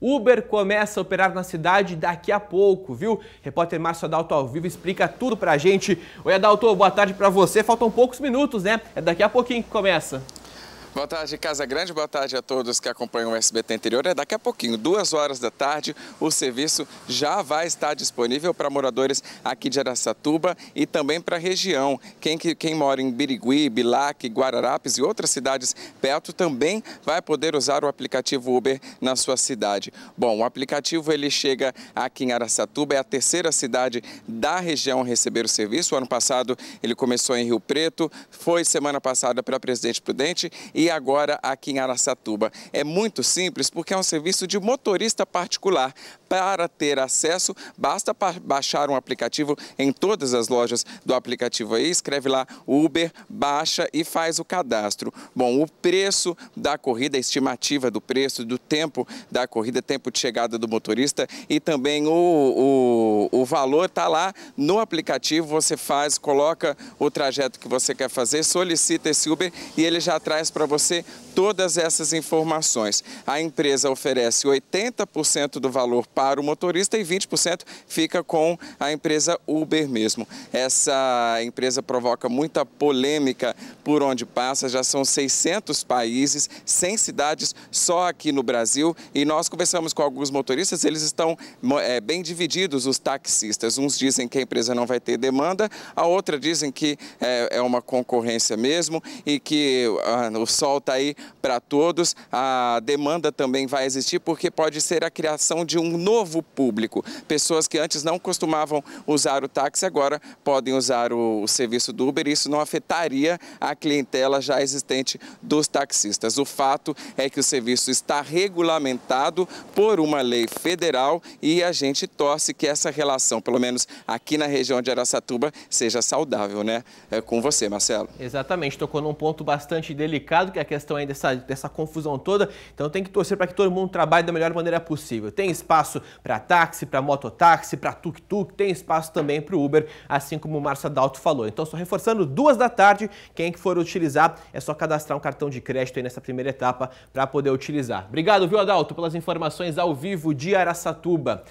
Uber começa a operar na cidade daqui a pouco, viu? Repórter Márcio Adalto ao vivo explica tudo pra gente. Oi, Adalto, boa tarde pra você. Faltam poucos minutos, né? É daqui a pouquinho que começa. Boa tarde, Casa Grande. Boa tarde a todos que acompanham o SBT Interior. É daqui a pouquinho, duas horas da tarde, o serviço já vai estar disponível para moradores aqui de Araçatuba e também para a região. Quem, quem mora em Birigui, Bilac, Guararapes e outras cidades perto também vai poder usar o aplicativo Uber na sua cidade. Bom, o aplicativo ele chega aqui em Araçatuba, é a terceira cidade da região a receber o serviço. O ano passado ele começou em Rio Preto, foi semana passada para Presidente Prudente e agora aqui em Aracatuba É muito simples porque é um serviço de motorista particular. Para ter acesso, basta baixar um aplicativo em todas as lojas do aplicativo aí, escreve lá Uber, baixa e faz o cadastro. Bom, o preço da corrida, a estimativa do preço, do tempo da corrida, tempo de chegada do motorista e também o, o, o valor está lá no aplicativo, você faz, coloca o trajeto que você quer fazer, solicita esse Uber e ele já traz para você todas essas informações. A empresa oferece 80% do valor para o motorista e 20% fica com a empresa Uber mesmo. Essa empresa provoca muita polêmica por onde passa, já são 600 países, 100 cidades só aqui no Brasil e nós conversamos com alguns motoristas, eles estão é, bem divididos, os taxistas. Uns dizem que a empresa não vai ter demanda, a outra dizem que é, é uma concorrência mesmo e que ah, os solta aí para todos. A demanda também vai existir porque pode ser a criação de um novo público. Pessoas que antes não costumavam usar o táxi agora podem usar o, o serviço do Uber e isso não afetaria a clientela já existente dos taxistas. O fato é que o serviço está regulamentado por uma lei federal e a gente torce que essa relação, pelo menos aqui na região de Aracatuba, seja saudável, né? É com você, Marcelo. Exatamente, tocou num ponto bastante delicado que é a questão aí dessa, dessa confusão toda. Então tem que torcer para que todo mundo trabalhe da melhor maneira possível. Tem espaço para táxi, para mototáxi, para tuk-tuk, tem espaço também para o Uber, assim como o Márcio Adalto falou. Então só reforçando, duas da tarde, quem for utilizar é só cadastrar um cartão de crédito aí nessa primeira etapa para poder utilizar. Obrigado, viu, Adalto, pelas informações ao vivo de Araçatuba.